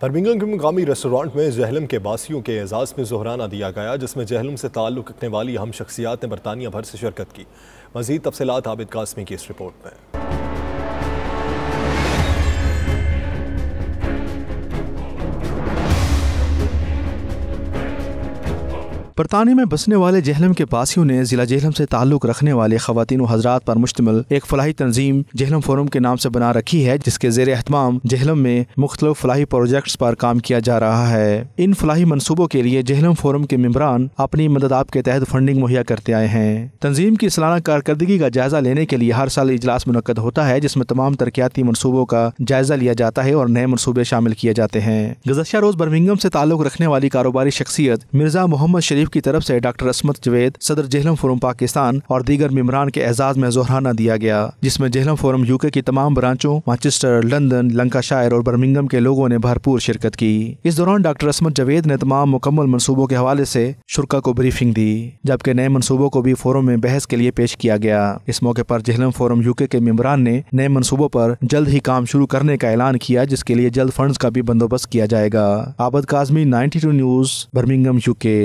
परमिंगम के मुकामी रेस्टोरेंट में जहलम के बासियों के एजाज़ में जहराना दिया गया जिसमें जहलम से ताल्लुक़ रखने वाली अहम शख्सियात ने बरतानिया भर से शिरकत की मजीद तफसलत आबिद कासमी की इस रिपोर्ट में बरतानिया में बसने वाले जहलम के पासियों ने जिला जहलम से ताल्लुक रखने वाले खातन हजरात पर मुश्तमल एक फलाही तंजीम जहलम फोरम के नाम से बना रखी है जिसके जेर अहतमाम जहलम में मुख्तल फलाही प्रोजेक्ट्स पर काम किया जा रहा है इन फलाही मनसूबों के लिए जहलम फोरम के मम्बरान अपनी मदद आपके तहत फंडिंग मुहैया करते आए हैं तंजीम की सालाना कारकर्दगी का जायजा लेने के लिए हर साल इजलास मुनद होता है जिसमें तमाम तरक्याती मनसूबों का जायजा लिया जाता है और नए मनसूबे शामिल किए जाते हैं गुजशा रोज बर्मिंगम से ताल्लुक रखने वाली कारोबारी शख्सियत मिर्जा मोहम्मद शरीफ शरीफ की तरफ से डॉक्टर असमत जवेद सदर जहलम फोरम पाकिस्तान और दीगर मेमरान के एजाज में जोहराना दिया गया जिसमें जहलम फोरम यूके की तमाम ब्रांचों माचेस्टर लंदन लंकाशायर और बर्मिंगम के लोगों ने भरपूर शिरकत की इस दौरान डॉक्टर असमत जवेद ने तमाम मुकम्मल मनसूबों के हवाले से शुरा को ब्रीफिंग दी जबकि नए मनसूबों को भी फोरम में बहस के लिए पेश किया गया इस मौके पर जहलम फोरम यूके के मेम्बरान ने नए मनसूबों पर जल्द ही काम शुरू करने का ऐलान किया जिसके लिए जल्द फंड्स का भी बंदोबस्त किया जाएगा Abid Kazmi two news Birmingham UK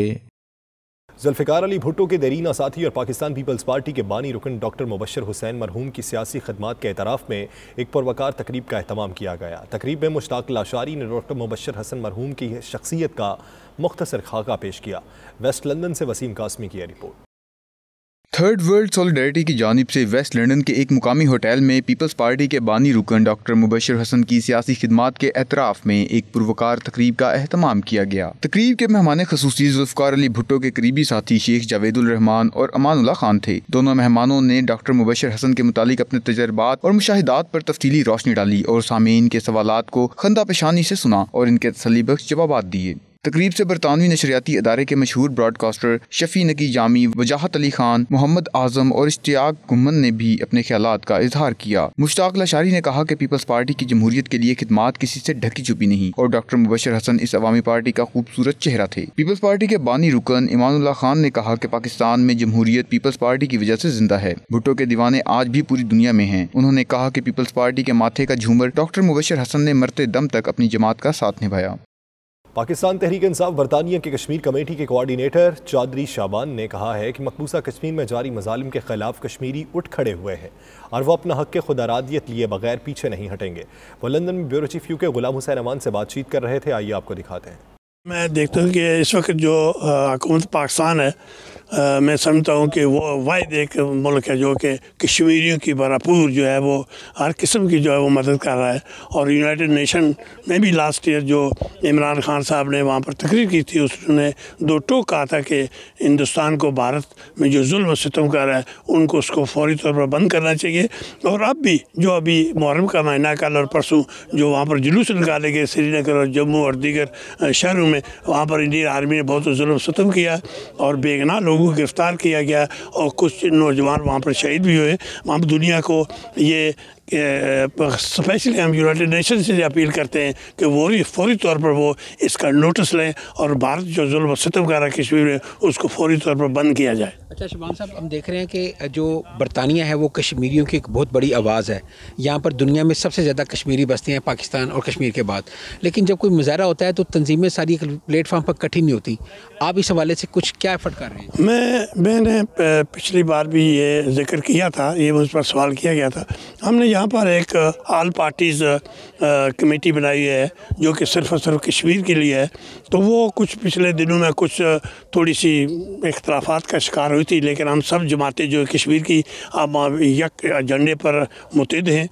Zulfikar Ali Bhutto के दरीना साथी और पाकिस्तान पीपल्स पार्टी के बानी रुकन डॉक्टर मुबशर हुसैन मरहूम की सियासी खदमात के अतराफ में एक पुरवकार तकरीब का अहतमाम किया गया तकरीब में मुश्ताक लाशारी ने डॉक्टर मुबशर हसन मरहूम की शख्सियत का मुख्तर खाका पेश किया वेस्ट लंदन से वसीम कासमी की रिपोर्ट थर्ड वर्ल्ड सॉलिडेरिटी की जानब से वेस्ट लंदन के एक मुकामी होटल में पीपल्स पार्टी के बानी रुकन डॉक्टर मुबशर हसन की सियासी खदमात के एतराफ़ में एक पुरवकार तकरीब का अहतमाम किया गया तकरीब के मेहमान खसूसी जुल्फकार अली भुट्टो के करीबी साथी शेख जावेदुलरहमान और अमानुल्ला खान थे दोनों मेहमानों ने डॉक्टर मुबशर हसन के मुतालिक अपने तजर्बात और मुशाहिदात पर तफ्ली रोशनी डाली और सामीन के सवाल को खंदा पेशानी से सुना और इनके तसली बख्श जवाब दिए तकरीब से बरतानवी नशरियाती अदारे के मशहूर ब्रॉडकास्टर शफी नकी जामी वजाहत अली खान मोहम्मद आजम और इश्तियाक गुमन ने भी अपने ख्याल का इजहार किया मुश्ताक लाशारी ने कहा कि पीपल्स पार्टी की जमहूरियत के लिए खिदमत किसी से ढकी छुपी नहीं और डॉक्टर मुबशर हसन इस अवमी पार्टी का खूबसूरत चेहरा थे पीपल्स पार्टी के बानी रुकन इमानुल्ला खान ने कहा कि पाकिस्तान में जमहूरियत पीपल्स पार्टी की वजह से जिंदा है भुट्टो के दीवाने आज भी पूरी दुनिया में हैं उन्होंने कहा कि पीपल्स पार्टी के माथे का झूमर डॉक्टर मुबशर हसन ने मरते दम तक अपनी जमात का साथ निभाया पाकिस्तान तहरीक इंसाफ बरतानिया के कश्मीर कमेटी के कोऑर्डिनेटर चादरी शाबान ने कहा है कि मकबूजा कश्मीर में जारी मजालिम के खिलाफ कश्मीरी उठ खड़े हुए हैं और वह अपना हक खुदारादियत लिए बगैर पीछे नहीं हटेंगे वो लंदन में bureau chief U K Ghulam Hussain अमान से बातचीत कर रहे थे आइए आपको दिखाते हैं मैं देखता हूँ कि इस वक्त जो हुकूमत पाकिस्तान है आ, मैं समझता हूँ कि वो वाद एक मुल्क है जो कि कश्मीरियों की भरपूर जो है वो हर किस्म की जो है वो मदद कर रहा है और यूनाइटेड नेशन में भी लास्ट ईयर जो इमरान खान साहब ने वहाँ पर तकरीर की थी उसने दो टोक कहा था कि हिंदुस्तान को भारत में जो जुल्म सितम कर रहा है उनको उसको फौरी तौर पर बंद करना चाहिए और अब भी जो अभी मुहरम का महीना कल और परसों जो वहाँ पर जुलूस निकाले गए श्रीनगर और जम्मू और दीगर शहरों में वहाँ पर इंडियन आर्मी ने बहुत जुल्म सितम किया और बेगना लोगों को गिरफ़्तार किया गया और कुछ नौजवान वहाँ पर शहीद भी हुए वहाँ पर दुनिया को ये स्पेशली हम यूनाइटेड नेशन से अपील करते हैं कि वो फौरी तौर पर वो इसका नोटिस लें और भारत जो जुल्म है कश्मीर में उसको फौरी तौर पर बंद किया जाए अच्छा शुभान साहब हम देख रहे हैं कि जो बरतानिया है वो कश्मीरियों की एक बहुत बड़ी आवाज़ है यहाँ पर दुनिया में सबसे ज़्यादा कश्मीरी बस्ती हैं पाकिस्तान और कश्मीर के बाद लेकिन जब कोई मुजाहरा होता है तो तंजीमें सारी प्लेटफार्म पर कठिन नहीं होती आप इस हवाले से कुछ क्या एफर्ट कर रहे हैं मैं मैंने पिछली बार भी ये जिक्र किया था ये मुझ पर सवाल किया गया था हमने यहाँ पर एक आल पार्टीज़ कमेटी बनाई है जो कि सिर्फ और सिर्फ कश्मीर के लिए है तो वो कुछ पिछले दिनों में कुछ थोड़ी सी इख्तलाफात का शिकार हुई थी लेकिन हम सब जमातें जो कश्मीर की यक एजेंडे पर मुतद हैं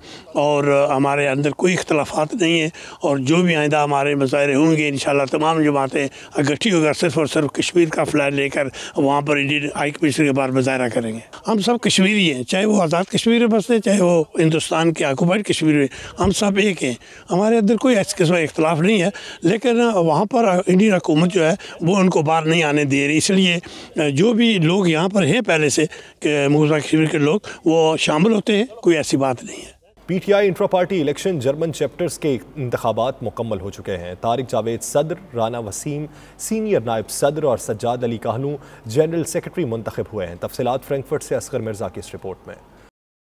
और हमारे अंदर कोई इख्तलाफात नहीं है और जो भी आइंदा हमारे मुजाहरे होंगे इन तमाम जमातें इकट्ठी होकर सिर्फ और सिर्फ कश्मीर का फ्लैग लेकर वहाँ पर इंडियन हाई कमीशन के बाहर मुजाहरा करेंगे हम सब कश्मीरी हैं चाहे वो आज़ाद कश्मीर में बसते चाहे वो हिंदुस्तान पाकिस्तान के आकोपाइड कश्मीर में हम सब एक हैं हमारे अंदर कोई ऐसे किस्म इख्तलाफ नहीं है लेकिन वहाँ पर इंडियन हुकूमत जो है वो उनको बाहर नहीं आने दे रही इसलिए जो भी लोग यहाँ पर हैं पहले से मुकदमा कश्मीर के लोग वो शामिल होते हैं कोई ऐसी बात नहीं है PTI intra party election German chapters के इंतबात मुकम्मल हो चुके हैं तारिक जावेद सदर राना वसीम सीनियर नायब सदर और सज्जाद अली कहनू जनरल सेक्रेटरी मुंतखब हुए हैं तफसलत फ्रैंकफर्ट से असगर मिर्जा की इस रिपोर्ट में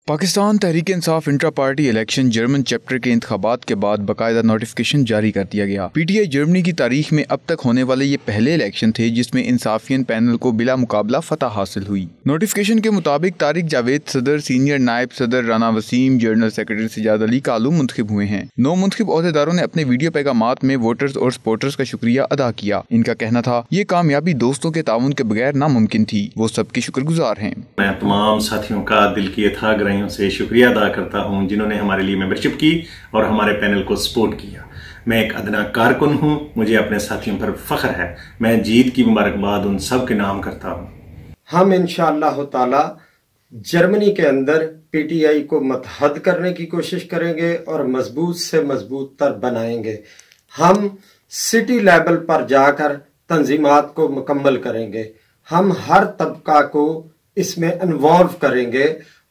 Pakistan Tehreek Insaf intra party election German chapter के इंतबात के बाद बाकायदा नोटिफिकेशन जारी कर दिया गया पीटीआई जर्मनी की तारीख में अब तक होने वाले ये पहले इलेक्शन थे जिसमें इंसाफियन पैनल को बिला मुकाबला फतह हासिल हुई नोटिफिकेशन के मुताबिक तारिक जावेद सदर सीनियर नायब सदर राना वसीम जनरल सेक्रेटरी सजाद अली कालू मुंतब हुए हैं नौ मुंतब अहदेदारों ने अपने वीडियो पैगाम में वोटर्स और सपोर्टर्स का शुक्रिया अदा किया इनका कहना था ये कामयाबी दोस्तों के ताउन के बगैर नामुमकिन थी वो सबके शुक्रगुजार हैं है तमाम साथियों का दिल रहे हैं उनसे शुक्रिया अदा करता हूँ जिन्होंने हमारे लिए मेंबरशिप की और हमारे पैनल को सपोर्ट किया मैं एक अदना कारकुन हूँ मुझे अपने साथियों पर फख्र है मैं जीत की मुबारकबाद उन सब के नाम करता हूँ हम इन ताला जर्मनी के अंदर पीटीआई को मतहद करने की कोशिश करेंगे और मजबूत से मजबूत तर बनाएंगे हम सिटी लेवल पर जाकर तंजीमत को मुकम्मल करेंगे हम हर तबका को इसमें इन्वॉल्व करेंगे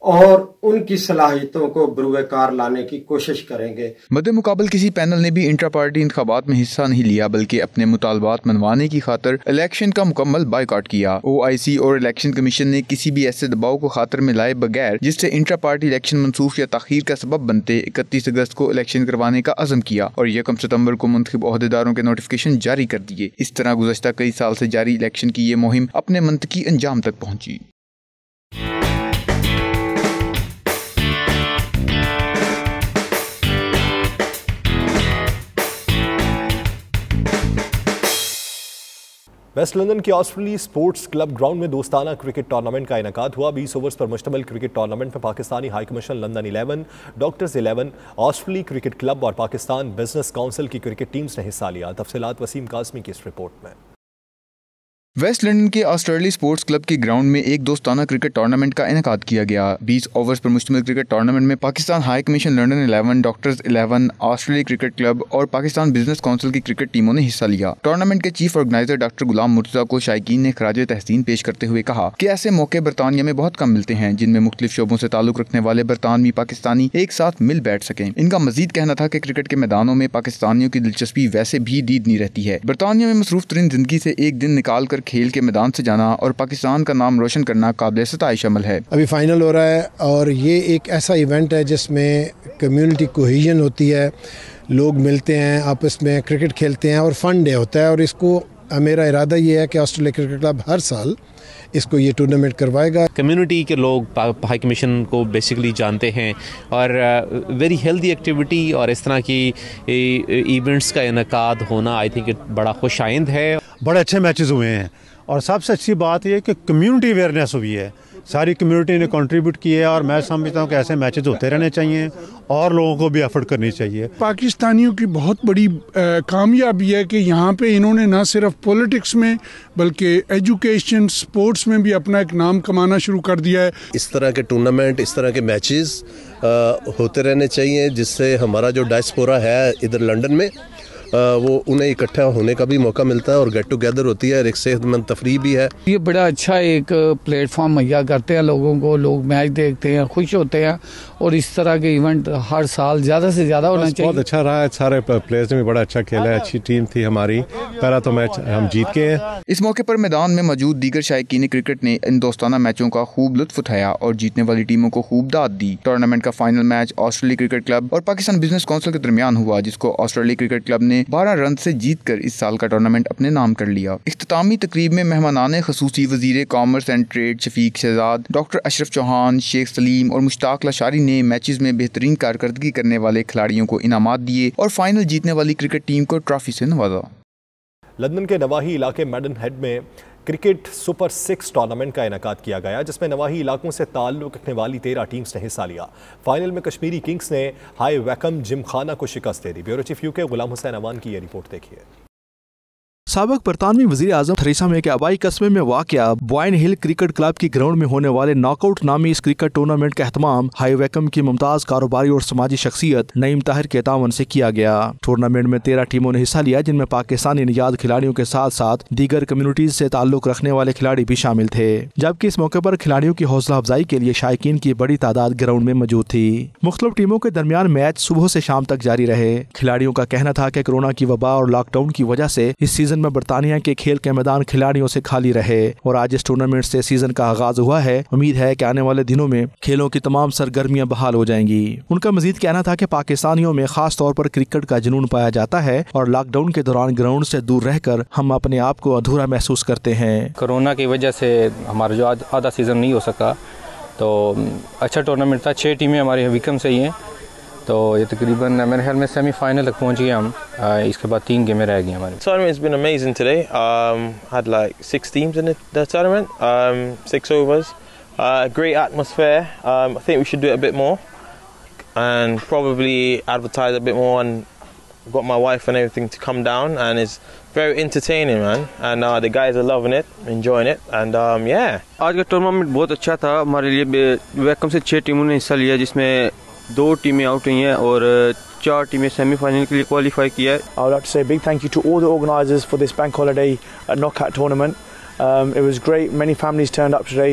और उनकी सलाहितों को बुरुकार लाने की कोशिश करेंगे मद मुकाबल किसी पैनल ने भी इंटरा पार्टी इंतबात में हिस्सा नहीं लिया बल्कि अपने मुतालबात मनवाने की खातर इलेक्शन का मुकम्मल बायकॉट किया ओ आई सी और इलेक्शन कमीशन ने किसी भी ऐसे दबाव को खातर में लाए बगैर जिससे इंटरा पार्टी इलेक्शन मनसूख या तखीर का सबब बनते इकतीस अगस्त को इलेक्शन करवाने का अजम किया और यकम सितम्बर को मुंतब अहदेदारों के नोटिफिकेशन जारी कर दिए इस तरह गुजशत कई साल ऐसी जारी इलेक्शन की ये मुहिम अपने मंतकी अंजाम तक पहुँची वेस्ट लंदन के ऑस्ट्रेली स्पोर्ट्स क्लब ग्राउंड में दोस्ताना क्रिकेट टूर्नामेंट का इनका हुआ 20 ओवर्स पर मुश्तमल क्रिकेट टूर्नामेंट में Pakistani high commission London 11, doctors 11, Australia cricket club और पाकिस्तान बिजनेस काउंसिल की क्रिकेट टीम्स ने हिस्सा लिया तफसलत वसीम कासमी की इस रिपोर्ट में वेस्ट लंडन के ऑस्ट्रेलिया स्पोर्ट्स क्लब के ग्राउंड में एक दोस्ताना क्रिकेट टूर्नामेंट का इनका किया गया 20 ओवर्स पर मुश्तमिल क्रिकेट टूर्नामेंट में Pakistan high commission London 11, doctors 11, Australia cricket club और पाकिस्तान बिजनेस काउंसिल की क्रिकेट टीमों ने हिस्सा लिया टूर्नामेंट के chief organiser doctor Ghulam Murtaza को शायकीन ने खराज तहसीन पेश करते हुए कहा कि ऐसे मौके बरतानिया में बहुत कम मिलते हैं जिनमें मुख्तलिफ शोबों से ताल्लुक रखने वाले बरतानवी पाकिस्तानी एक साथ मिल बैठ सकें इनका मजीद कहना था कि क्रिकेट के मैदानों में पाकिस्तानियों की दिलचस्पी वैसे भी दीद नहीं रहती है बरतानिया में मसरूफ तरीन जिंदगी से एक दिन निकाल कर खेल के मैदान से जाना और पाकिस्तान का नाम रोशन करना काबिल सतश अमल है अभी फाइनल हो रहा है और ये एक ऐसा इवेंट है जिसमें कम्यूनिटी कोहिजन होती है लोग मिलते हैं आपस में क्रिकेट खेलते हैं और फन डे होता है और इसको मेरा इरादा ये है कि ऑस्ट्रेलिया क्रिकेट क्लब हर साल इसको ये टूर्नामेंट करवाएगा कम्युनिटी के लोग हाई कमीशन को बेसिकली जानते हैं और वेरी हेल्दी एक्टिविटी और इस तरह की इवेंट्स का इनका होना आई थिंक बड़ा खुश आइंद है बड़े अच्छे मैचेस हुए हैं और सबसे अच्छी बात यह कि कम्युनिटी अवेयरनेस हुई है सारी कम्युनिटी ने कंट्रीब्यूट किया और मैं समझता हूँ कि ऐसे मैचेस होते रहने चाहिए और लोगों को भी एफर्ट करनी चाहिए पाकिस्तानियों की बहुत बड़ी कामयाबी है कि यहाँ पे इन्होंने ना सिर्फ पॉलिटिक्स में बल्कि एजुकेशन स्पोर्ट्स में भी अपना एक नाम कमाना शुरू कर दिया है इस तरह के टूर्नामेंट इस तरह के मैच होते रहने चाहिए जिससे हमारा जो डायस्पोरा है इधर लंडन में वो उन्हें इकट्ठा होने का भी मौका मिलता है और गेट टुगेदर होती है और एक सेहतमंद तफरी भी है ये बड़ा अच्छा एक प्लेटफॉर्म मुहैया करते हैं लोगों को लोग मैच देखते हैं खुश होते हैं और इस तरह के इवेंट हर साल ज़्यादा से ज़्यादा होना चाहिए बहुत अच्छा रहा है सारे प्लेयर्स ने भी बड़ा अच्छा खेला है अच्छी टीम थी हमारी पहला तो मैच हम जीत के हैं इस मौके पर मैदान में मौजूद दीगर शायकी क्रिकेट ने इन दोस्ताना मैचों का खूब लुत्फ उठाया और जीतने वाली टीमों को खूब दाद दी टूर्नामेंट का final match Australia cricket club और पाकिस्तान बिजनेस काउंसिल के दरमियान हुआ जिसको ऑस्ट्रेलिया क्रिकेट क्लब ने बारह रन से जीत कर इस साल का टूर्नामेंट अपने नाम कर लिया अख्तामी तकरीब में मेहमान खसूसी वजीर commerce and trade Shafiq Shahzad doctor Ashraf Chauhan Sheikh Saleem और मुश्ताक लाशारी ने मैच में बेहतरीन कारकर्दगी करने वाले खिलाड़ियों को इनामत दिए और फाइनल जीतने वाली क्रिकेट टीम को ट्रॉफी से नवाजा लंदन के नवाही इलाके मैडन हेड में क्रिकेट सुपर सिक्स टूर्नामेंट का इनका किया गया जिसमें नवाही इलाकों से ताल्लुक़ रखने वाली तेरह टीम्स ने हिस्सा लिया फाइनल में कश्मीरी किंग्स ने हाई वैकम खाना को शिकस्त दे दी bureau chief U K Ghulam Hussain Awan की यह रिपोर्ट देखी है सबक बरतानवी वजी अजम थरीसा में के आबाई कस्बे में वाक़ बॉयन हिल क्रिकेट क्लब की ग्राउंड में होने वाले नॉकआउट नामी इस क्रिकेट टूर्नामेंट का अहतमाम हाई वैकम की मुमताज़ कारोबारी और समाजी शख्सियत नईम ताहिर के तावन से किया गया टूर्नामेंट में तेरह टीमों ने हिस्सा लिया जिनमें पाकिस्तानी निजात खिलाड़ियों के साथ साथ दीगर कम्युनिटीज से ताल्लुक रखने वाले खिलाड़ी भी शामिल थे जबकि इस मौके पर खिलाड़ियों की हौसला अफजाई के लिए शायक की बड़ी तादाद ग्राउंड में मौजूद थी मुख्तलिफ टीमों के दरमियान मैच सुबह से शाम तक जारी रहे खिलाड़ियों का कहना था कि कोरोना की वबा और लॉकडाउन की वजह से इस सीजन में बरतानिया के खेल के मैदान खिलाड़ियों से खाली रहे और आज इस टूर्नामेंट से सीजन का आगाज हुआ है उम्मीद है की आने वाले दिनों में खेलों की तमाम सरगर्मियाँ बहाल हो जाएंगी उनका मजीद कहना था की पाकिस्तानियों में खास तौर पर क्रिकेट का जुनून पाया जाता है और लॉकडाउन के दौरान ग्राउंड से दूर रहकर हम अपने आप को अधूरा महसूस करते हैं कोरोना की वजह से हमारा जो आधा सीज़न नहीं हो सका तो अच्छा टूर्नामेंट था छः टीमें हमारी विक्रम से ही हैं तो ये तकरीबन मेरे ख्याल में सेमीफाइनल तक पहुंच गए हम इसके बाद तीन गेमें रह गई हमारी tournament been amazing today um had like six teams in the tournament um six overs uh, great atmosphere um I think we should do it a bit more and probably advertise a bit more and got my wife and everything to come down and it's very entertaining man and uh, the guys are loving it enjoying it and um yeah आज का tournament बहुत अच्छा था हमारे लिए welcome से छह टीमों ने हिस्सा लिया जिसमें दो टीमें आउट हुई हैं और चार टीमें सेमीफाइनल के लिए क्वालिफाई किया है I would like to say big thank you to all the organisers for this bank holiday knockout tournament it was great many families families up today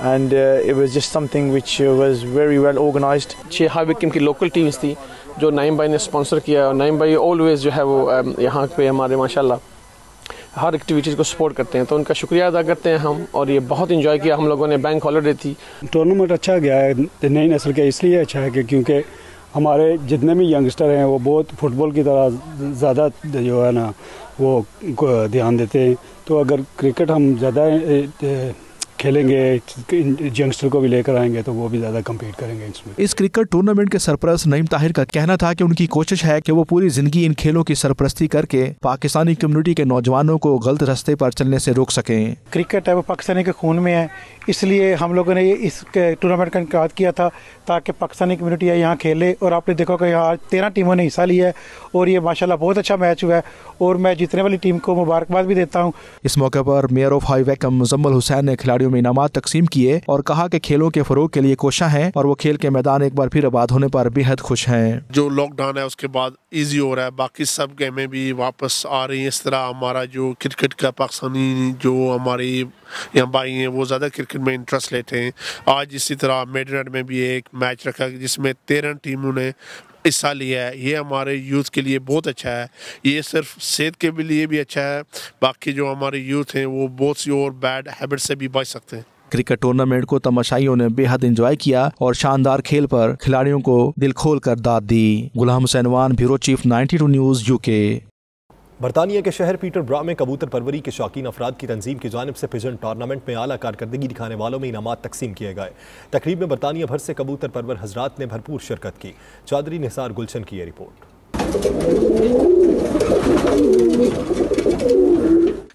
and it was just something which was very well organised छह Wycombe की local teams थी जो नाइम भाई ने sponsor किया और नाइम भाई always जो है वो um, यहाँ पे हमारे माशाल्लाह हर एक्टिविटीज़ को सपोर्ट करते हैं तो उनका शुक्रिया अदा करते हैं हम और ये बहुत इन्जॉय किया हम लोगों ने बैंक हॉलीडे थी टूर्नामेंट अच्छा गया है नई नस्ल के इसलिए अच्छा है कि क्योंकि हमारे जितने भी यंगस्टर हैं वो बहुत फुटबॉल की तरह ज़्यादा जो है ना वो ध्यान देते हैं तो अगर क्रिकेट हम ज़्यादा खेलेंगे यंगस्टर को भी लेकर आएंगे तो वो भी ज़्यादा कम्पीट करेंगे इसमें इस क्रिकेट टूर्नामेंट के सरपरस्त नईम ताहिर का कहना था कि उनकी कोशिश है कि वो पूरी ज़िंदगी इन खेलों की सरप्रस्ती करके पाकिस्तानी कम्युनिटी के नौजवानों को गलत रास्ते पर चलने से रोक सकें क्रिकेट है वो पाकिस्तानी के खून में है इसलिए हम लोगों ने इस टूर्नामेंट का इनका किया था ताकि पाकिस्तानी कम्युनिटी है यहाँ खेले और आपने देखो कि यहाँ तेरह टीमों ने हिस्सा लिया है और ये माशाल्लाह बहुत अच्छा मैच हुआ है और मैं जीतने वाली टीम को मुबारकबाद भी देता हूँ इस मौके पर मेयर ऑफ हाईवे का मुजम्मल हुसैन ने खिलाड़ियों खिलाड़ियों में इनाम तकसीम किए और कहा की खेलों के फरोग के लिए कोशा है और वो खेल के मैदान एक बार फिर आबाद होने पर बेहद खुश है जो लॉकडाउन है उसके बाद इजी हो रहा है बाकी सब गेमें भी वापस आ रही है इस तरह हमारा जो क्रिकेट का पाकिस्तानी जो हमारे यहाँ भाई हैं वो ज़्यादा क्रिकेट में इंटरेस्ट लेते हैं आज इसी तरह मेडरड में भी एक मैच रखा जिसमें तेरह टीमों ने हिस्सा लिया है ये हमारे यूथ के लिए बहुत अच्छा है ये सिर्फ सेहत के लिए भी अच्छा है बाकी जो हमारे यूथ हैं वो बहुत सी और बैड हैबिट से भी बच सकते हैं क्रिकेट टूर्नामेंट को तमाशाइयों ने बेहद एंजॉय किया और शानदार खेल पर खिलाड़ियों को दिल खोल कर दाद दी गुलाम हुसैन वान ब्यूरो चीफ 92 न्यूज यूके बरतानिया के शहर पीटर ब्रा में कबूतर परवरी के शौकीन अफराद की तंजीम की जानब से पिजन टूर्नामेंट में आला कारकर्दगी दिखाने वालों में इनाम तकसीम किए गए तकरीब में बरतानिया भर से कबूतर परवर हजरात ने भरपूर शिरकत की चौधरी निसार गुलशन की यह रिपोर्ट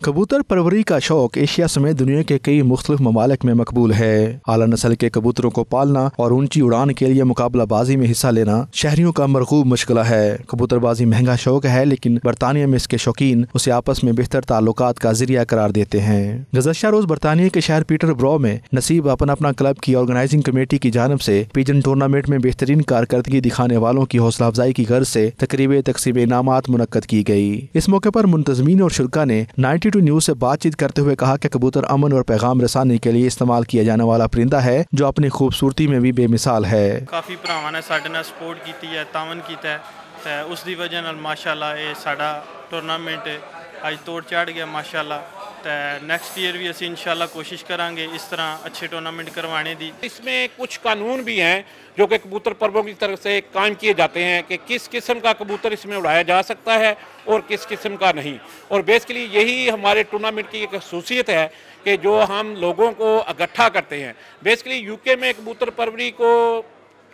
कबूतर परवरी का शौक एशिया समेत दुनिया के कई मुख्तलिफ ममालिक में मकबूल है अला नस्ल के कबूतरों को पालना और ऊंची उड़ान के लिए मुकाबलाबाजी में हिस्सा लेना शहरियों का मरकूब मुश्किल है कबूतरबाजी महंगा शौक है लेकिन बरतानिया में इसके शौकीन उसे आपस में बेहतर ताल्लुक का जरिया करार देते हैं गुजशा रोज बरतानिया के शहर पीटर ब्रॉ में नसीब अपना अपना क्लब की ऑर्गेनाइजिंग कमेटी की जानब से पिजन टूर्नामेंट में बेहतरीन कारकर्दगी दिखाने वालों की हौसला अफजाई की गर्ज से तकरीब तकसीब इनामत मुनद की गई इस मौके पर मुंतजमी और शुरा ने नाइन्टी टू न्यूज़ से बातचीत करते हुए कहा कि कबूतर अमन और पैगाम रसाने के लिए इस्तेमाल किया जाने वाला परिंदा है जो अपनी खूबसूरती में भी बेमिसाल है काफ़ी भरावान ने साढ़े ਨਾਲ ਸਪੋਰਟ ਕੀਤੀ ਹੈ ਤਾਵਨ ਕੀਤਾ ਤੇ ਉਸ ਦੀ ਵਜ੍ਹਾ ਨਾਲ ਮਾਸ਼ਾਅੱਲਾ ਇਹ ਸਾਡਾ ਟੂਰਨਾਮੈਂਟ तो नेक्स्ट ईयर भी ਅਸੀਂ ਇਨਸ਼ਾਅੱਲਾ कोशिश करा इस तरह अच्छे टूर्नामेंट करवाने दी इसमें कुछ कानून भी हैं जो कि कबूतर पर्वों की तरफ से कायम किए जाते हैं कि किस किस्म का कबूतर इसमें उड़ाया जा सकता है और किस किस्म का नहीं और बेसिकली यही हमारे टूर्नामेंट की एक खसूसियत है कि जो हम लोगों को इकट्ठा करते हैं बेसिकली यूके में कबूतर परवरी को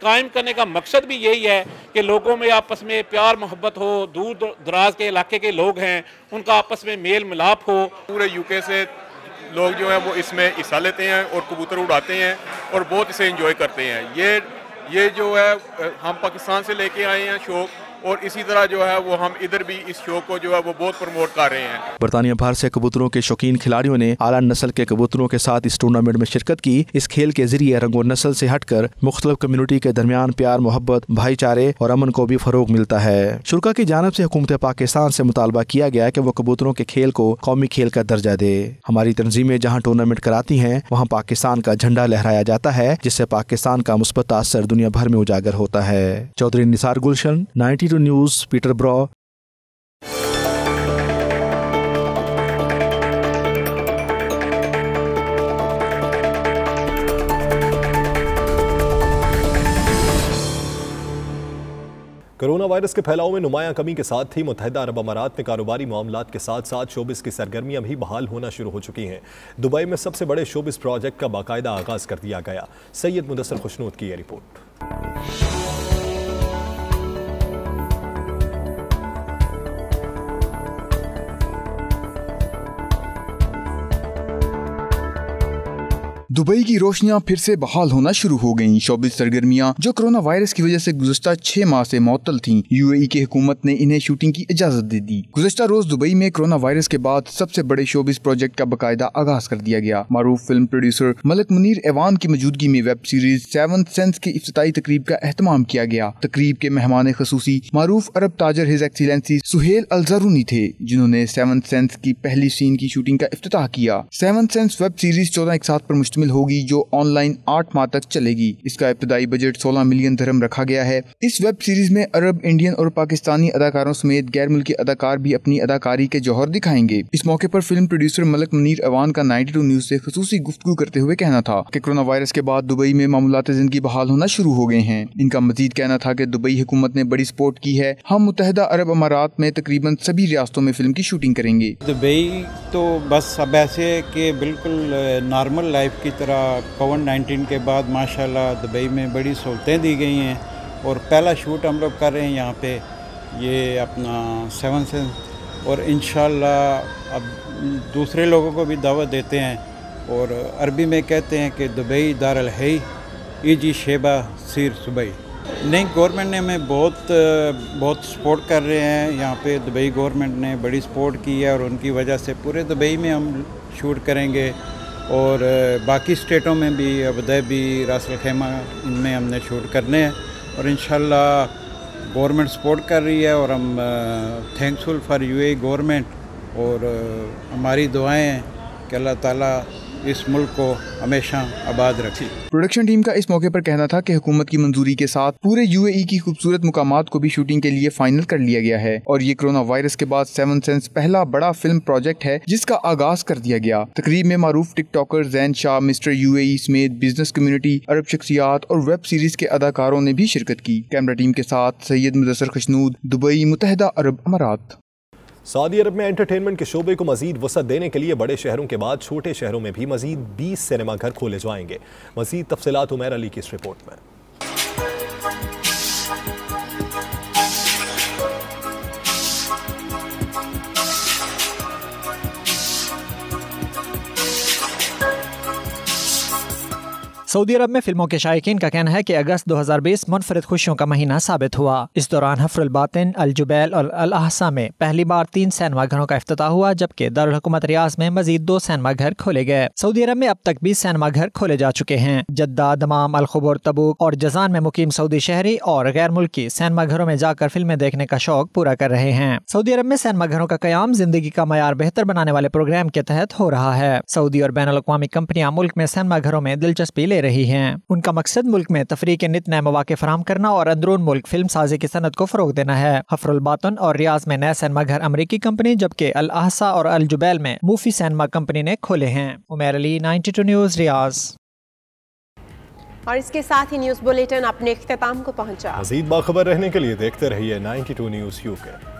कायम करने का मकसद भी यही है कि लोगों में आपस में प्यार मोहब्बत हो दूर दराज के इलाके के लोग हैं उनका आपस में मेल मिलाप हो पूरे यूके से लोग जो हैं वो इसमें हिस्सा लेते हैं और कबूतर उड़ाते हैं और बहुत इसे इंजॉय करते हैं ये ये जो है हम पाकिस्तान से लेके आए हैं शौक और इसी तरह जो है वो हम इधर भी इस शो को जो है वो बहुत प्रमोट कर रहे हैं बरतानिया भर से कबूतरों के शौकीन खिलाड़ियों ने आला नस्ल के कबूतरों के साथ इस टूर्नामेंट में शिरकत की इस खेल के जरिए रंगो नस्ल से हटकर मुख्तलिफ कम्युनिटी के दरमियान प्यार मोहब्बत भाईचारे और अमन को भी फरोग मिलता है शुरा की जानब ऐसी हुकूमत पाकिस्तान ऐसी मुतालबा किया गया की वो कबूतरों के खेल को कौमी खेल का दर्जा दे हमारी तनजीमें जहाँ टूर्नामेंट कराती हैं वहाँ पाकिस्तान का झंडा लहराया जाता है जिससे पाकिस्तान का मुस्बत असर दुनिया भर में उजागर होता है Chaudhry Nisar Gulshan ninety news Peter ब्रॉ कोरोना वायरस के फैलाव में नुमाया कमी के साथ ही मुतहदा अरब अमारात में कारोबारी मामला के साथ साथ शोबिस की सरगर्मियां भी बहाल होना शुरू हो चुकी हैं दुबई में सबसे बड़े शोबिस प्रोजेक्ट का बाकायदा आगाज कर दिया गया सैयद मुदसर खुशनूद की यह रिपोर्ट दुबई की रोशनियां फिर से बहाल होना शुरू हो गयी शोबिस सरगर्मियां जो कोरोना वायरस की वजह से गुजस्ता छह माह से मअतल थी यू ए की हुकूमत ने इन्हें शूटिंग की इजाजत दे दी गुजशत रोज दुबई में कोरोना वायरस के बाद सबसे बड़े शोबिस प्रोजेक्ट का बाकायदा आगाज कर दिया गया मारूफ फिल्म प्रोड्यूसर मलक मुनीर एवान की मौजूदगी में वेब सीरीज सेवन सेंस की इफ्ताही तकरीब का अहतमाम किया गया तकरीब के मेहमान खसूसी मारूफ अरब ताजर हिज एक्सीलेंसी सुहेल अलजरूनी थे जिन्होंने सेवन सेंस की पहली सीन की शूटिंग का अफ्ताह किया सेवन सेंस वेब सीरीज चौदह एक साथ पर मुश्तमिल शामिल होगी जो ऑनलाइन आठ माह तक चलेगी इसका इब्तदाई बजट सोलह मिलियन धर्म रखा गया है इस वेब सीरीज में अरब इंडियन और पाकिस्तानी अदाकारों समेत गैर मुल्की अदाकार भी अपनी अदाकारी के जौहर दिखाएंगे इस मौके पर फिल्म प्रोड्यूसर मलक मनीर अवान का 92 न्यूज ऐसी खसूसी गुफ्तु करते हुए कहना था की कोरोना वायरस के बाद दुबई में मामला जिंदगी बहाल होना शुरू हो गए हैं इनका मजीद कहना था की दुबई हुकूमत ने बड़ी सपोर्ट की है हम मुतहदा अरब अमारात में तकरीबन सभी रियासतों में फिल्म की शूटिंग करेंगे दुबई तो बस अब ऐसे के बिल्कुल नॉर्मल लाइफ की तरह कोविड नाइन्टीन के बाद माशाल्लाह दुबई में बड़ी सहूलतें दी गई हैं और पहला शूट हम लोग कर रहे हैं यहाँ पे ये अपना सेवन सेंस और इन अब दूसरे लोगों को भी दावत देते हैं और अरबी में कहते हैं कि दुबई दारल है ई जी शेबा सिर सुबई नहीं गवर्नमेंट ने हमें बहुत बहुत सपोर्ट कर रहे हैं यहाँ पे दुबई गवर्नमेंट ने बड़ी सपोर्ट की है और उनकी वजह से पूरे दुबई में हम शूट करेंगे और बाकी स्टेटों में भी अबूबी रसल खेमा इनमें हमने शूट करने हैं और इन गवर्नमेंट सपोर्ट कर रही है और हम थैंकफुल फॉर ए गवर्नमेंट और हमारी दुआएं हैं कि अल्लाह ताला इस मुल्क को हमेशा आबाद रखी प्रोडक्शन टीम का इस मौके पर कहना था कि हुकूमत की मंजूरी के साथ पूरे यूएई e की खूबसूरत मुकाम को भी शूटिंग के लिए फाइनल कर लिया गया है और ये कोरोना वायरस के बाद सेवन सेंस पहला बड़ा फिल्म प्रोजेक्ट है जिसका आगाज कर दिया गया तकरीब में मारूफ TikToker Zain Shah mister A समेत बिजनेस कम्युनिटी अरब शख्सियात और वेब सीरीज के अदाकारों ने भी शिरकत की कैमरा टीम के साथ सैयद मुदसर खशनूद दुबई मुतहदा अरब अमारात सऊदी अरब में एंटरटेनमेंट के शोबे को मजीद वसत देने के लिए बड़े शहरों के बाद छोटे शहरों में भी मजीद 20 सिनेमाघर खोले जाएंगे मजीद तफसलात उमेर अली की इस रिपोर्ट में सऊदी अरब में फिल्मों के शायकीन का कहना है कि अगस्त 2020 मुनफरद खुशियों का महीना साबित हुआ इस दौरान हफरबातिन अलजुबैल और अलहसा में पहली बार तीन सैनमा घरों का अफ्ताह हुआ जबकि दारकूमत रियाज में मजीद दो सैनमा घर खोले गए सऊदी अरब में अब तक बीस सैनमा घर खोले जा चुके हैं जद्दा दमाम अलखबर तबूक और जजान में मुकीम सऊदी शहरी और गैर मुल्की सैनमा घरों में जाकर फिल्में देखने का शौक पूरा कर रहे हैं सऊदी अरब में सैनमा घरों का क्याम जिंदगी का मैार बेहतर बनाने वाले प्रोग्राम के तहत हो रहा है सऊदी और बैन अवी कंपनियां मुल्क में सैनमा घरों में दिलचस्पी ले ले रही हैं उनका मकसद मुल्क में तफरी के नित नए मौाक़ फराम करना और अंदरून मुल्क फिल्म साजी की सनत को फ़रोग देना है हफरुलबातन और रियाज में नए सैनमा घर अमरीकी कंपनी जबकि अल अहसा और अल जुबैल में मूफी सैनमा कंपनी ने खोले हैं Umair Ali ninety two news रियाज और इसके साथ ही न्यूज़ बुलेटिन अपने अख्ताम को पहुंचा मजीद बाखबर रहने के लिए देखते रहिए 92 न्यूज़ यू के